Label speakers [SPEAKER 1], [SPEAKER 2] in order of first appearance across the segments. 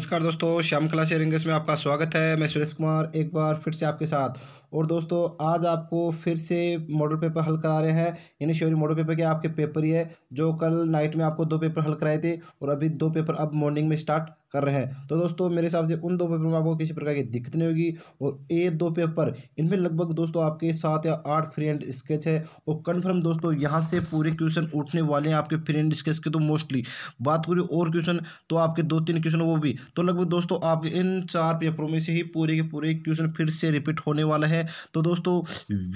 [SPEAKER 1] नमस्कार दोस्तों श्याम कला शेयरिंग में आपका स्वागत है मैं सुरेश कुमार एक बार फिर से आपके साथ और दोस्तों आज आपको फिर से मॉडल पेपर हल करा रहे हैं यानी श्योरी मॉडल पेपर के आपके पेपर ही है जो कल नाइट में आपको दो पेपर हल कराए थे और अभी दो पेपर अब मॉर्निंग में स्टार्ट कर रहे हैं तो दोस्तों मेरे हिसाब से उन दो पेपर में आपको किसी प्रकार की दिक्कत नहीं होगी और ये दो पेपर इनमें लगभग दोस्तों आपके सात या आठ फ्रेंड स्केच है और कन्फर्म दोस्तों यहाँ से पूरे क्वेश्चन उठने वाले हैं आपके फ्री एंड स्केच के तो मोस्टली बात करें और क्वेश्चन तो आपके दो तीन क्वेश्चन वो भी तो लगभग दोस्तों आपके इन चार पेपरों में से ही पूरे के पूरे क्वेश्चन फिर से रिपीट होने वाला है हैं तो दोस्तों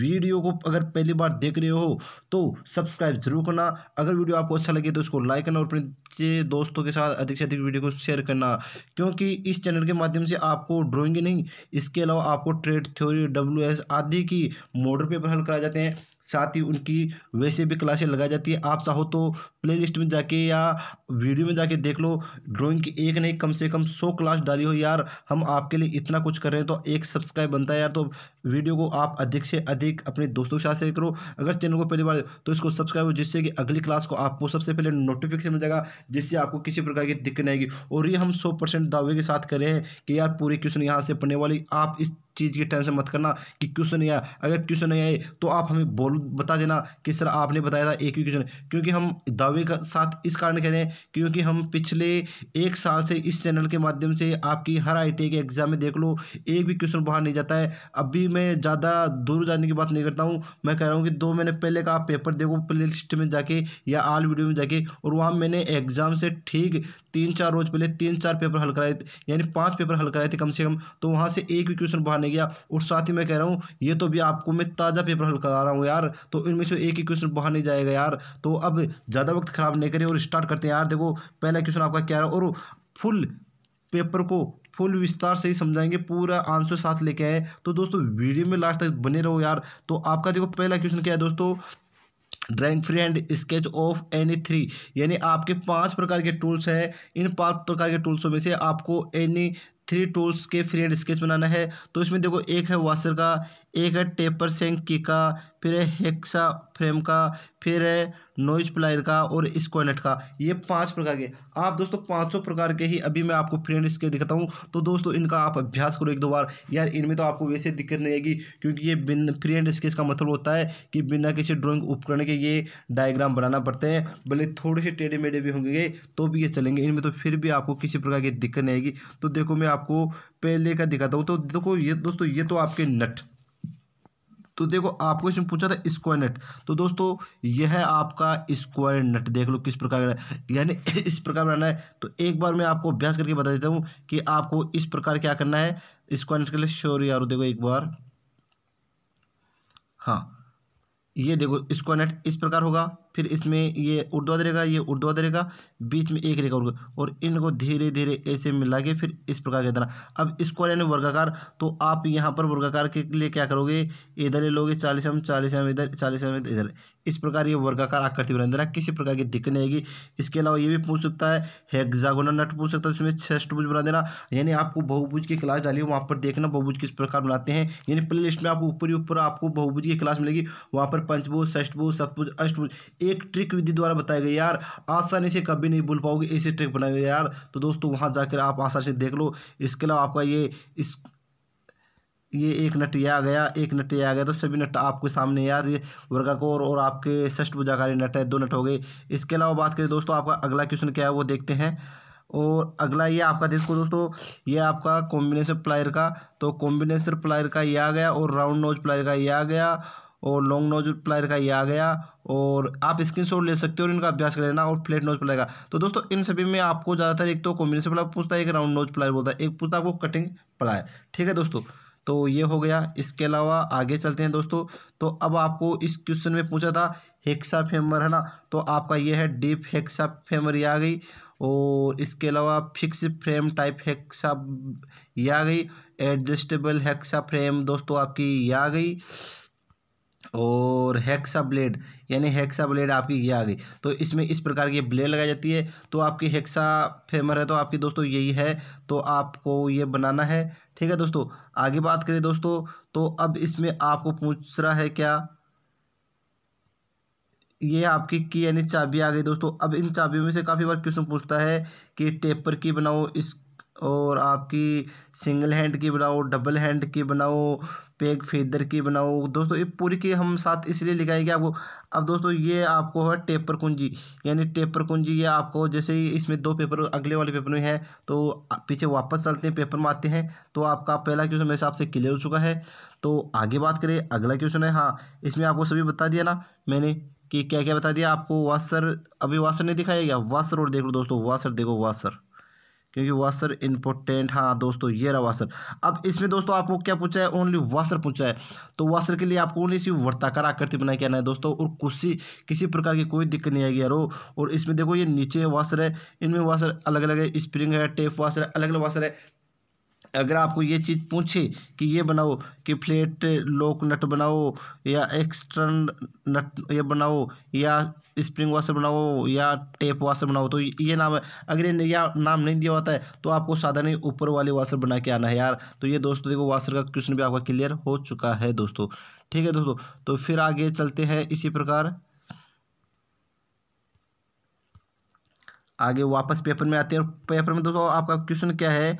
[SPEAKER 1] वीडियो को अगर पहली बार देख रहे हो तो सब्सक्राइब जरूर करना अगर वीडियो आपको अच्छा लगे तो उसको लाइक करना और अपने दोस्तों के साथ अधिक से अधिक वीडियो को शेयर करना क्योंकि इस चैनल के माध्यम से आपको ड्रॉइंग नहीं इसके अलावा आपको ट्रेड थ्योरी डब्ल्यू आदि की मॉडल पेपर हल कराए जाते हैं साथ ही उनकी वैसे भी क्लासें लगाई जाती है आप चाहो तो प्लेलिस्ट में जाके या वीडियो में जाके देख लो ड्राइंग की एक नहीं कम से कम सौ क्लास डाली हो यार हम आपके लिए इतना कुछ कर रहे हैं तो एक सब्सक्राइब बनता है यार तो वीडियो को आप अधिक से अधिक अपने दोस्तों के साथ शेयर करो अगर चैनल को पहली बार तो इसको सब्सक्राइब हो जिससे कि अगली क्लास को आपको सबसे पहले नोटिफिकेशन मिल जाएगा जिससे आपको किसी प्रकार की दिक्कत नहीं आएगी और ये हम सौ परसेंट दावे के साथ कर रहे हैं कि यार पूरे क्वेश्चन यहाँ से पढ़ने वाली आप इस चीज़ की टेंशन मत करना कि क्वेश्चन नहीं आया अगर क्वेश्चन नहीं आए तो आप हमें बोल बता देना कि सर आपने बताया था एक भी क्वेश्चन क्योंकि हम दावे का साथ इस कारण कह रहे हैं क्योंकि हम पिछले एक साल से इस चैनल के माध्यम से आपकी हर आई के एग्ज़ाम में देख लो एक भी क्वेश्चन बाहर नहीं जाता है अभी मैं ज़्यादा दूर जाने की बात नहीं करता हूँ मैं कह रहा हूँ कि दो महीने पहले का आप पेपर देखो प्ले लिस्ट में जाके या आल वीडियो में जाके और वहाँ मैंने एग्ज़ाम से ठीक तीन चार रोज़ पहले तीन चार पेपर हल कराए यानी पाँच पेपर हल कराए थे कम से कम तो वहाँ से एक भी क्वेश्चन बाहर आने गया और साथ ही मैं कह रहा हूँ ये तो भी आपको मैं ताज़ा पेपर हल करा रहा हूँ यार तो इनमें से एक ही क्वेश्चन बाहर नहीं जाएगा यार तो अब ज़्यादा वक्त ख़राब नहीं करें और स्टार्ट करते हैं यार देखो पहला क्वेश्चन आपका क्या रहा और फुल पेपर को फुल विस्तार से ही समझाएंगे पूरा आंसर साथ लेके आए तो दोस्तों वीडियो में लास्ट तक बने रहो यार तो आपका देखो पहला क्वेश्चन क्या है दोस्तों drawing free and sketch of any three यानी आपके पांच प्रकार के टूल्स हैं इन पांच प्रकार के टूल्सों में से आपको एनी थ्री टूल्स के फ्री एंड स्केच बनाना है तो इसमें देखो एक है वाशर का एक है टेपर सेंक की का फिर है हेक्सा फ्रेम का फिर है नॉइज प्लायर का और स्क्वानेट का ये पांच प्रकार के आप दोस्तों पांचों प्रकार के ही अभी मैं आपको फ्रेंड इसके दिखाता हूँ तो दोस्तों इनका आप अभ्यास करो एक दो बार यार इनमें तो आपको वैसे दिक्कत नहीं आएगी क्योंकि ये बिन फ्रेंड इसके का मतलब होता है कि बिना किसी ड्रॉइंग उपकरण के ये डायग्राम बनाना पड़ते हैं भले थोड़े से टेढ़े मेढ़े भी होंगे तो भी ये चलेंगे इनमें तो फिर भी आपको किसी प्रकार की दिक्कत नहीं आएगी तो देखो मैं आपको पहले का दिखाता हूँ तो देखो ये दोस्तों ये तो आपके नट तो देखो आपको इसमें पूछा था स्क्वायर नट तो दोस्तों यह है आपका स्क्वायर नट देख लो किस प्रकार का यानी इस प्रकार बनाना है तो एक बार मैं आपको अभ्यास करके बता देता हूँ कि आपको इस प्रकार क्या करना है स्क्वायर नट के लिए श्योर यार देखो एक बार हाँ ये देखो स्क्वायर नट इस प्रकार होगा फिर इसमें ये ऊर्ध्वाध रेखा ये ऊर्ध्वाध रेखा बीच में एक रेखा और, और इनको धीरे धीरे ऐसे मिला के फिर इस प्रकार के देना अब स्क्वायर यानी वर्गाकार तो आप यहाँ पर वर्गाकार के लिए क्या करोगे इधर ले लोगे चालीस एम चालीस एम इधर चालीस एम इधर इस प्रकार ये वर्गाकार आकृति बना देना किसी प्रकार की दिक्कत नहीं आएगी इसके अलावा ये भी पूछ सकता है हेक्सागोनल नट पूछ सकता है उसमें छष्टभुज बना देना यानी आपको बहुभुज की क्लास डाली वहाँ पर देखना बहुभुज किस प्रकार बनाते हैं यानी प्ले लिस्ट में आपको ऊपर ही ऊपर आपको बहुभुज की क्लास मिलेगी वहाँ पर पंचभुज षष्टभुज सप्तभुज अष्टभुज एक ट्रिक विधि द्वारा बताया गया यार आसानी से कभी नहीं भूल पाओगे ऐसे ट्रिक बनाया गया यार तो दोस्तों वहाँ जाकर आप आसानी से देख लो इसके अलावा आपका ये इस ये एक नट ये आ गया एक नट ये आ गया तो सभी नट आपके सामने यार ये वर्गाकोर और आपके षष्ठ भुजाकारी नट है दो नट हो गए इसके अलावा बात करें दोस्तों आपका अगला क्वेश्चन क्या है वो देखते हैं और अगला ये आपका देखो दोस्तों ये आपका कॉम्बिनेशन प्लायर का तो कॉम्बिनेशन प्लायर का ये आ गया और राउंड नोज प्लायर का ये आ गया और लॉन्ग नोज प्लायर का ये आ गया और आप स्क्रीन शॉट ले सकते हो और इनका अभ्यास कर लेना और फ्लैट नोज प्लायर का तो दोस्तों इन सभी में आपको ज़्यादातर एक तो कॉम्बिनेशन प्लायर पूछता है एक राउंड नोज प्लायर बोलता है एक पूछता है आपको कटिंग प्लायर ठीक है दोस्तों तो ये हो गया इसके अलावा आगे चलते हैं दोस्तों तो अब आपको इस क्वेश्चन में पूछा था हेक्सा फेमर है ना तो आपका ये है डीप हेक्सा फेमर ये आ गई और इसके अलावा फिक्स फ्रेम टाइप हेक्सा ये आ गई एडजस्टेबल हेक्सा फ्रेम दोस्तों आपकी ये आ गई और हेक्सा ब्लेड यानी हेक्सा ब्लेड आपकी ये आ गई तो इसमें इस प्रकार की ब्लेड लगाई जाती है तो आपकी हेक्सा फेमर है तो आपकी दोस्तों यही है तो आपको ये बनाना है ठीक है दोस्तों आगे बात करें दोस्तों तो अब इसमें आपको पूछ रहा है क्या ये आपकी की यानी चाबी आ गई दोस्तों अब इन चाबियों में से काफ़ी बार क्वेश्चन पूछता है कि टेपर की बनाओ इस और आपकी सिंगल हैंड की बनाओ डबल हैंड की बनाओ पेग फेदर की बनाओ दोस्तों ये पूरी की हम साथ इसलिए लिखाएंगे आपको अब दोस्तों ये आपको है टेपर कुंजी यानी टेपर कुंजी ये आपको जैसे ही इसमें दो पेपर अगले वाले पेपर में है तो पीछे वापस चलते हैं पेपर में आते हैं तो आपका पहला क्वेश्चन मेरे हिसाब से क्लियर हो चुका है तो आगे बात करें अगला क्वेश्चन है हाँ इसमें आपको सभी बता दिया ना मैंने कि क्या क्या बता दिया आपको वासर अभी वासर नहीं दिखाया गया वासर और देख लो दोस्तों वासर देखो वासर क्योंकि वासर इंपोर्टेंट हाँ दोस्तों ये रहा वासर अब इसमें दोस्तों आपको क्या पूछा है ओनली वासर पूछा है तो वासर के लिए आपको ओनली सी वर्ताकार आकृति बना के आना है दोस्तों और कुछ किसी प्रकार की कोई दिक्कत नहीं आएगी यारो और इसमें देखो ये नीचे वासर है इनमें वासर अलग अलग है स्प्रिंग है टेप वासर है अलग अलग वासर है अगर आपको ये चीज़ पूछे कि ये बनाओ कि फ्लेट लोक नट बनाओ या एक्सटर्न नट ये बनाओ या स्प्रिंग वाशर बनाओ या टेप वाशर बनाओ तो ये नाम है अगर ये या नाम नहीं दिया होता है तो आपको साधारण ही ऊपर वाले वाशर बना के आना है यार तो ये दोस्तों देखो वाशर का क्वेश्चन भी आपका क्लियर हो चुका है दोस्तों ठीक है दोस्तों तो फिर आगे चलते हैं इसी प्रकार आगे वापस पेपर में आते हैं और पेपर में दोस्तों आपका क्वेश्चन क्या है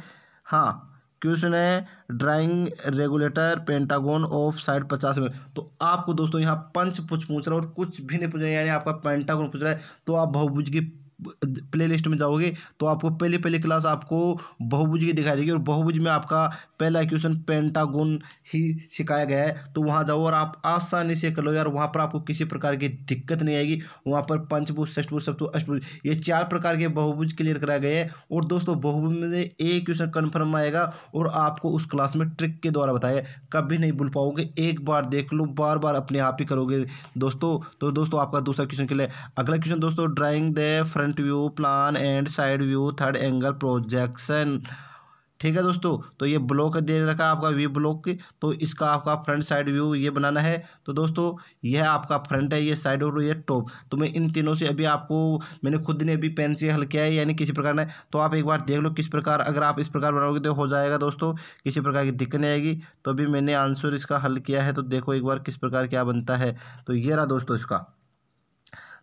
[SPEAKER 1] हाँ क्वेश्चन है drawing regular pentagon of side पचास में तो आपको दोस्तों यहाँ पंच पूछ पूछ रहा है और कुछ भी नहीं पूछ रहा है यानी आपका पेंटागोन पूछ रहा है तो आप बहुभुज की प्लेलिस्ट में जाओगे तो आपको पहले पहले क्लास आपको बहुभुज की दिखाई देगी और बहुभुज में आपका पहला क्वेश्चन पेंटागोन ही सिखाया गया है तो वहाँ जाओ और आप आसानी से कर लो यार वहाँ पर आपको किसी प्रकार की दिक्कत नहीं आएगी वहाँ पर पंचभुज षष्ठभुज सप्तु अष्टभुज ये चार प्रकार के बहुभुज क्लियर कराए गए हैं और दोस्तों बहुभुज में एक क्वेश्चन कन्फर्म आएगा और आपको उस क्लास में ट्रिक के द्वारा बताया कभी नहीं भूल पाओगे एक बार देख लो बार बार अपने आप ही करोगे दोस्तों तो दोस्तों आपका दूसरा क्वेश्चन के लिए अगला क्वेश्चन दोस्तों drawing the friend front view plan and side view third angle projection ठीक है दोस्तों तो ये ब्लॉक दे रखा है आपका वी ब्लॉक तो इसका आपका फ्रंट साइड व्यू ये बनाना है तो दोस्तों यह आपका फ्रंट है ये साइड और ये टॉप तो मैं इन तीनों से अभी आपको मैंने खुद ने अभी पेन से हल किया है यानी किसी प्रकार ने तो आप एक बार देख लो किस प्रकार अगर आप इस प्रकार बनाओगे तो हो जाएगा दोस्तों किसी प्रकार की दिक्कत नहीं आएगी तो अभी मैंने आंसर इसका हल किया है तो देखो एक बार किस प्रकार क्या बनता है तो ये रहा दोस्तों इसका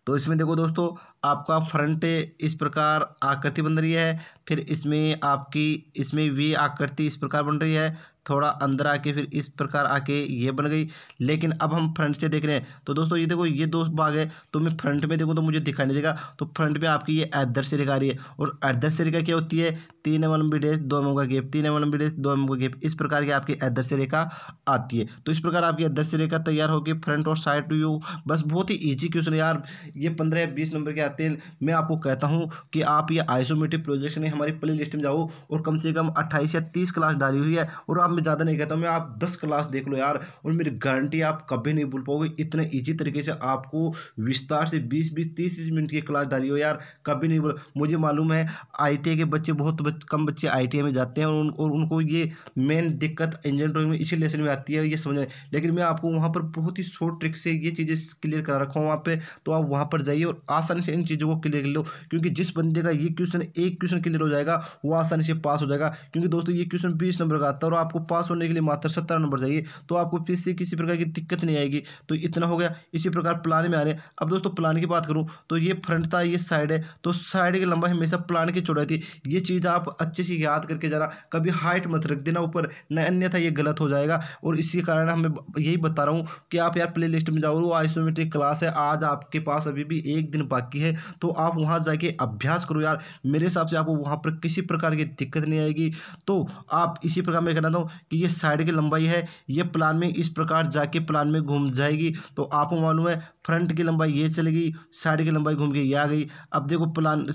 [SPEAKER 1] तो इसमें देखो दोस्तों आपका फ्रंट इस प्रकार आकृति बन रही है फिर इसमें आपकी इसमें वी आकृति इस प्रकार बन रही है थोड़ा अंदर आके फिर इस प्रकार आके ये बन गई लेकिन अब हम फ्रंट से देख रहे हैं तो दोस्तों ये देखो ये दो भाग है तो मैं फ्रंट में देखो तो मुझे दिखाई नहीं देगा तो फ्रंट में आपकी ये अदर से रेखा आ रही है और अदर से रेखा क्या होती है तीन एम लंबी डेस दो एम का गेप तीन एम लंबी डेस दो एम का गेप इस प्रकार की आपकी अदर से रेखा आती है तो इस प्रकार आपकी अदर से रेखा तैयार होगी फ्रंट और साइड टू यू बस बहुत ही ईजी क्वेश्चन यार ये पंद्रह या बीस नंबर के आते हैं मैं आपको कहता हूँ कि आप ये आइसोमेट्रिक प्रोजेक्शन हमारी प्ले लिस्ट में जाओ और कम से कम अट्ठाईस या तीस क्लास डाली हुई है और आप मैं ज़्यादा नहीं कहता हूँ मैं आप दस क्लास देख लो यार और मेरी गारंटी आप कभी नहीं भूल पाओगे इतने ईजी तरीके से आपको विस्तार से बीस बीस तीस तीस मिनट की क्लास डाली हो यार कभी नहीं भूल मुझे मालूम है आई के बच्चे बहुत बच, कम बच्चे आई में जाते हैं और, उन, और उनको ये मेन दिक्कत इंजन ड्रॉइंग में इसी लेसन में आती है ये समझ लेकिन मैं आपको वहाँ पर बहुत ही शॉर्ट ट्रिक से ये चीज़ें क्लियर करा रखा हूँ वहाँ पर तो आप वहाँ पर जाइए और आसानी से इन चीज़ों को क्लियर कर लो क्योंकि जिस बंदे का ये क्वेश्चन एक क्वेश्चन क्लियर हो जाएगा वो आसानी से पास हो जाएगा क्योंकि दोस्तों ये क्वेश्चन बीस नंबर का आता है और आपको पास होने के लिए मात्र सत्रह नंबर चाहिए तो आपको फिर से किसी प्रकार की दिक्कत नहीं आएगी तो इतना हो गया इसी प्रकार प्लान में आ रहे हैं अब दोस्तों प्लान की बात करूँ तो ये फ्रंट था ये साइड है तो साइड की लंबाई हमेशा प्लान की चौड़ाई थी ये चीज़ आप अच्छे से याद करके जाना कभी हाइट मत रख देना ऊपर न अन्यथा ये गलत हो जाएगा और इसी कारण हमें यही बता रहा हूँ कि आप यार प्ले लिस्ट में जाओ वो आइसोमेट्रिक क्लास है आज आपके पास अभी भी एक दिन बाकी है तो आप वहाँ जाके अभ्यास करो यार मेरे हिसाब से आपको वहाँ पर किसी प्रकार की दिक्कत नहीं आएगी तो आप इसी प्रकार मैं कहना था तो कि ये साइड की लंबाई है ये प्लान में इस प्रकार जाके प्लान में घूम जाएगी तो आपको मालूम है फ्रंट की लंबाई ये चलेगी साइड की लंबाई घूम के ये आ गई अब देखो प्लान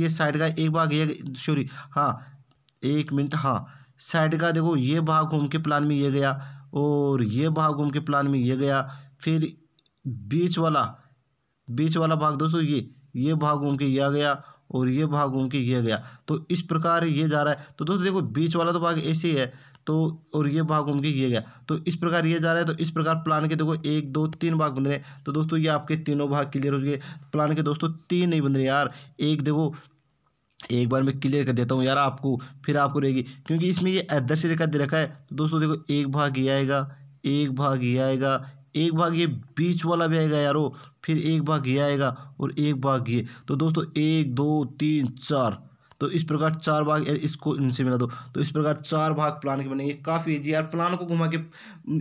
[SPEAKER 1] ये साइड का एक भाग ये सॉरी हाँ एक मिनट हाँ साइड का देखो ये भाग घूम के प्लान में ये गया और ये भाग घूम के प्लान में ये गया फिर बीच वाला बीच वाला भाग दोस्तों ये ये भाग घूम के ये आ गया और ये भाग घूम के ये गया तो इस प्रकार ये जा रहा है तो दोस्तों देखो बीच वाला तो भाग ऐसे ही है तो और ये भाग घूम के ये गया तो इस प्रकार ये जा रहा है तो इस प्रकार प्लान के देखो एक दो तीन भाग बन रहे हैं तो दोस्तों ये आपके तीनों भाग क्लियर हो गए प्लान के दोस्तों तीन नहीं बन रहे यार एक देखो एक बार मैं क्लियर कर देता हूँ यार आपको फिर आपको रहेगी क्योंकि इसमें ये दस रेखा दे रखा है तो दोस्तों देखो एक भाग ये आएगा एक भाग ये आएगा एक भाग ये बीच वाला भी आएगा यारो फिर एक भाग ये आएगा और एक भाग ये तो दोस्तों एक दो तीन चार तो इस प्रकार चार भाग इसको इनसे मिला दो तो इस प्रकार चार भाग प्लान के बनेंगे काफ़ी ईजी यार प्लान को घुमा के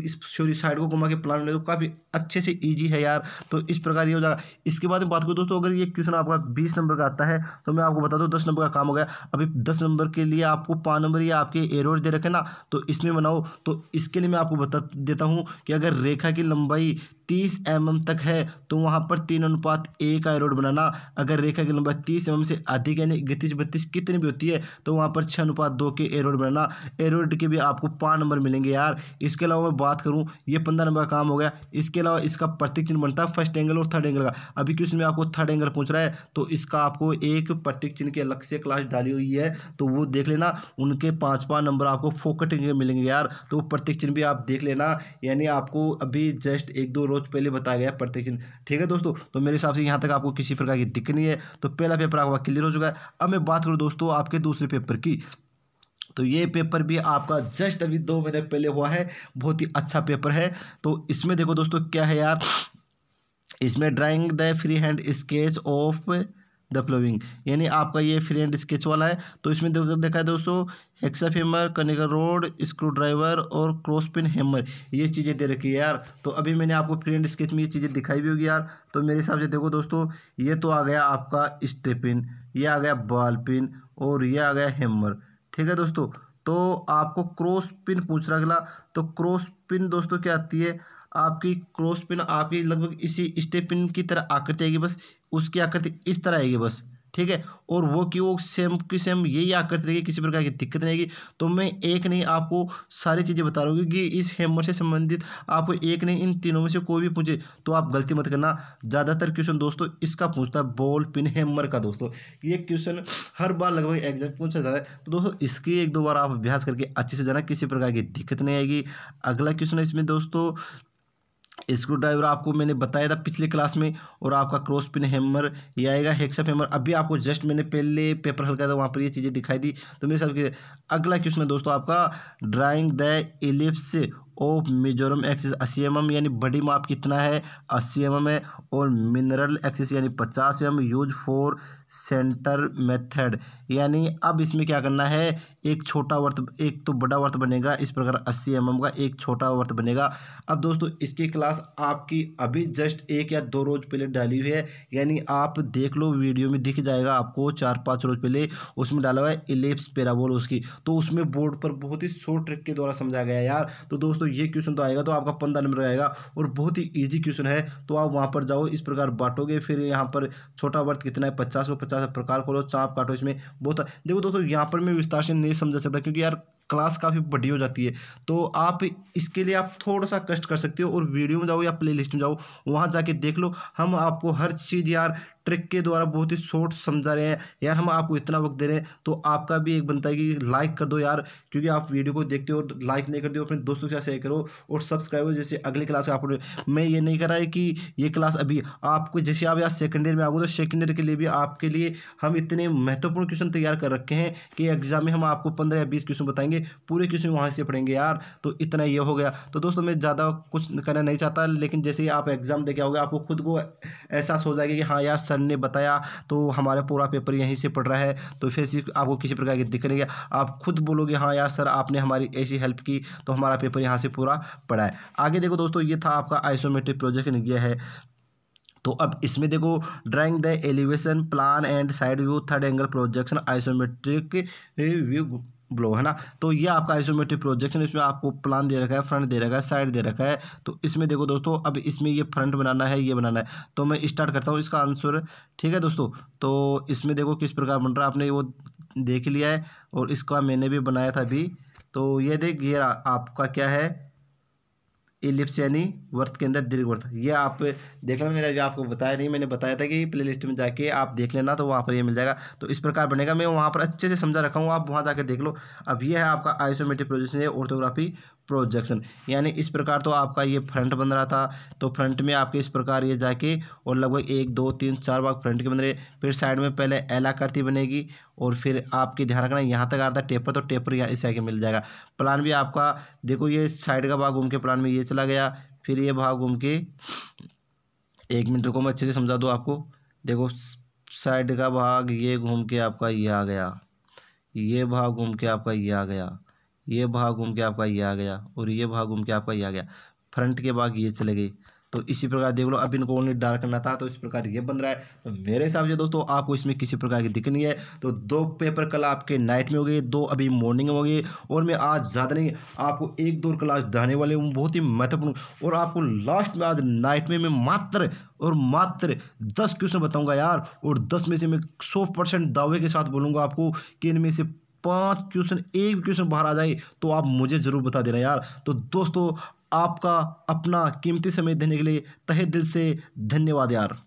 [SPEAKER 1] इस सॉरी साइड को घुमा के प्लान बने तो काफ़ी अच्छे से ईजी है यार तो इस प्रकार ये हो जाएगा इसके बाद में बात करूँ दोस्तों अगर ये क्वेश्चन आपका बीस नंबर का आता है तो मैं आपको बता दूँ दस नंबर का काम हो गया अभी दस नंबर के लिए आपको पाँच नंबर या आपके एरोड दे रखे ना तो इसमें बनाओ तो इसके लिए मैं आपको बता देता हूँ कि अगर रेखा की लंबाई तीस एम mm तक है तो वहाँ पर तीन अनुपात ए का एरोड बनाना अगर रेखा की लंबाई तीस एम mm से अधिक यानी इकतीस बत्तीस कितनी भी होती है तो वहाँ पर छः अनुपात दो के एरोड बनाना एरोड के भी आपको पाँच नंबर मिलेंगे यार इसके अलावा मैं बात करूँ ये पंद्रह नंबर का काम हो गया इसके अलावा इसका प्रतीक चिन्ह बनता है फर्स्ट एंगल और थर्ड एंगल का अभी क्वेश्चन में आपको थर्ड एंगल पूछ रहा है तो इसका आपको एक प्रतीक चिन्ह के अलग से क्लास डाली हुई है तो वो देख लेना उनके पाँच पाँच नंबर आपको फोकट मिलेंगे यार तो प्रतीक चिन्ह भी आप देख लेना यानी आपको अभी जस्ट एक दो रोज पहले बताया गया प्रतीक चिन्ह ठीक है दोस्तों तो मेरे हिसाब से यहाँ तक आपको किसी प्रकार की दिक्कत नहीं है तो पहला पेपर आपका क्लियर हो चुका है अब मैं बात करूँ दोस्तों आपके दूसरे पेपर की तो ये पेपर भी आपका जस्ट अभी दो महीने पहले हुआ है बहुत ही अच्छा पेपर है तो इसमें देखो दोस्तों क्या है यार इसमें drawing the free hand sketch of the following यानी आपका ये फ्री हैंड स्केच वाला है तो इसमें देखा है दोस्तों हेक्साफेमर कनिकल रोड स्क्रू ड्राइवर और क्रॉस पिन ये चीज़ें दे रखी है यार तो अभी मैंने आपको फ्री हैंड स्केच में ये चीज़ें दिखाई भी होगी यार तो मेरे हिसाब से देखो दोस्तों ये तो आ गया आपका स्टेपिन ये आ गया बॉल पिन और ये आ गया हैमर ठीक है दोस्तों तो आपको क्रॉस पिन पूछ रहा अगला तो क्रॉस पिन दोस्तों क्या आती है आपकी क्रॉस पिन आपकी लगभग इसी स्टेप पिन की तरह आकृति आएगी बस उसकी आकृति इस तरह आएगी बस ठीक है और वो कि वो सेम की सेम यही याद करते रहेगी किसी प्रकार की दिक्कत नहीं आएगी तो मैं एक नहीं आपको सारी चीज़ें बता रहा हूँ कि इस हैमर से संबंधित आपको एक नहीं इन तीनों में से कोई भी पूछे तो आप गलती मत करना ज़्यादातर क्वेश्चन दोस्तों इसका पूछता है बॉल पिन हैमर का दोस्तों ये क्वेश्चन हर बार लगभग एग्जाम पूछा जाता है तो दोस्तों इसकी एक दो बार आप अभ्यास करके अच्छे से जाना किसी प्रकार की दिक्कत नहीं आएगी अगला क्वेश्चन है इसमें दोस्तों स्क्रू ड्राइवर आपको मैंने बताया था पिछले क्लास में और आपका क्रॉस पिन हैमर ये आएगा हेक्सअप हैमर अभी आपको जस्ट मैंने पहले पेपर हल्का था वहाँ पर ये चीज़ें दिखाई दी तो मेरे हिसाब अगला क्वेश्चन है दोस्तों आपका drawing the ellipse of major axis अस्सी एम एम यानी बड़ी माप कितना है अस्सी एम एम है और मिनरल एक्सिस यानी पचास M use four centre method यानी अब इसमें क्या करना है एक छोटा वर्त एक तो बड़ा वर्त बनेगा इस प्रकार अस्सी एम एम का एक छोटा वर्त बनेगा अब दोस्तों इसकी क्लास आपकी अभी जस्ट एक या दो रोज पहले अपडेट डाली हुई है यानी आप देख लो वीडियो में दिख जाएगा आपको चार पाँच रोज पहले उसमें डाला हुआ है इलेप्स पेराबोल उसकी तो उसमें बोर्ड पर बहुत ही शॉर्ट ट्रिक के द्वारा समझा गया यार तो दोस्तों ये क्वेश्चन तो आएगा तो आपका पंद्रह नंबर आएगा और बहुत ही ईजी क्वेश्चन है तो आप वहाँ पर जाओ इस प्रकार बांटोगे फिर यहाँ पर छोटा वर्त कितना है पचास को पचास प्रकार खोलो चाँप काटो इसमें बहुत देखो दोस्तों यहाँ पर मैं विस्तार से नहीं समझा सकता क्योंकि यार क्लास काफ़ी बड़ी हो जाती है तो आप इसके लिए आप थोड़ा सा कष्ट कर सकते हो और वीडियो में जाओ या प्लेलिस्ट में जाओ वहाँ जाके देख लो हम आपको हर चीज़ यार ट्रिक के द्वारा बहुत ही शॉर्ट समझा रहे हैं यार हम आपको इतना वक्त दे रहे हैं तो आपका भी एक बनता है कि लाइक कर दो यार क्योंकि आप वीडियो को देखते हो और लाइक नहीं करते हो अपने दोस्तों के साथ शेयर करो और सब्सक्राइब हो जैसे अगली क्लास आप मैं ये नहीं कर रहा है कि ये क्लास अभी आपको जैसे आप यार सेकेंड ईयर में आओगे तो सेकेंड ईयर के लिए भी आपके लिए हम इतने महत्वपूर्ण क्वेश्चन तैयार कर रखे हैं कि एग्जाम में हम आपको पंद्रह या बीस क्वेश्चन बताएंगे पूरे क्वेश्चन वहाँ से पढ़ेंगे यार तो इतना ये हो गया तो दोस्तों मैं ज़्यादा कुछ करना नहीं चाहता लेकिन जैसे ही आप एग्जाम देखे आओगे आपको खुद को एहसास हो जाएगा कि हाँ यार सर सर ने बताया तो हमारा पूरा पेपर यहीं से पड़ रहा है तो फिर आपको किसी प्रकार की दिक्कत नहीं आप खुद बोलोगे हाँ यार सर आपने हमारी ऐसी हेल्प की तो हमारा पेपर यहाँ से पूरा पड़ा है आगे देखो दोस्तों ये था आपका आइसोमेट्रिक प्रोजेक्ट निकला है तो अब इसमें देखो drawing the elevation plan and side view third angle projection isometric view below है ना तो ये आपका आइसोमेट्रिक प्रोजेक्शन इसमें आपको प्लान दे रखा है फ्रंट दे रखा है साइड दे रखा है तो इसमें देखो दोस्तों अब इसमें ये फ्रंट बनाना है ये बनाना है तो मैं स्टार्ट करता हूँ इसका आंसर ठीक है दोस्तों तो इसमें देखो किस प्रकार बन रहा है आपने वो देख लिया है और इसका मैंने भी बनाया था अभी तो ये देख ये आपका क्या है इलिप्स यानी वर्त के अंदर दीर्घ दीर्घवर्त ये आप देख लेना अभी आपको बताया नहीं मैंने बताया था कि प्ले लिस्ट में जाके आप देख लेना तो वहाँ पर ये मिल जाएगा तो इस प्रकार बनेगा मैं वहाँ पर अच्छे से समझा रखा हूँ आप वहाँ जाकर देख लो अब ये है आपका आइसोमेट्रिक प्रोजेक्शन ये ऑर्थोग्राफी प्रोजेक्शन यानी इस प्रकार तो आपका ये फ्रंट बन रहा था तो फ्रंट में आपके इस प्रकार ये जाके और लगभग एक दो तीन चार भाग फ्रंट के बन रहे फिर साइड में पहले एल आकृति बनेगी और फिर आपके ध्यान रखना यहाँ तक आता है टेपर तो टेपर यहाँ इस आगे मिल जाएगा प्लान भी आपका देखो ये साइड का भाग घूम के प्लान में ये चला गया फिर ये भाग घूम के एक मिनट रुको मैं अच्छे से समझा दूँ आपको देखो साइड का भाग ये घूम के आपका ये आ गया ये भाग घूम के आपका ये आ गया ये भाग घूम के हम्म। आपका ये आ गया और ये भाग घूम के आपका ये आ गया फ्रंट के भाग ये चले गए तो इसी प्रकार देख लो अब इनको ओनली डार्क करना था तो इस प्रकार ये बन रहा है तो मेरे हिसाब से दोस्तों आपको इसमें किसी प्रकार की दिक्कत नहीं है तो दो पेपर कल आपके नाइट में हो गए दो अभी मॉर्निंग में हो गए और मैं आज ज़्यादा नहीं आपको एक दो क्लास डालने वाले हूँ बहुत ही महत्वपूर्ण और आपको लास्ट में आज नाइट में मैं मात्र और मात्र दस क्वेश्चन बताऊँगा यार और दस में से मैं सौ परसेंट दावे के साथ बोलूँगा आपको कि इनमें से पांच क्वेश्चन एक भी क्वेश्चन बाहर आ जाए तो आप मुझे ज़रूर बता देना यार तो दोस्तों आपका अपना कीमती समय देने के लिए तहे दिल से धन्यवाद यार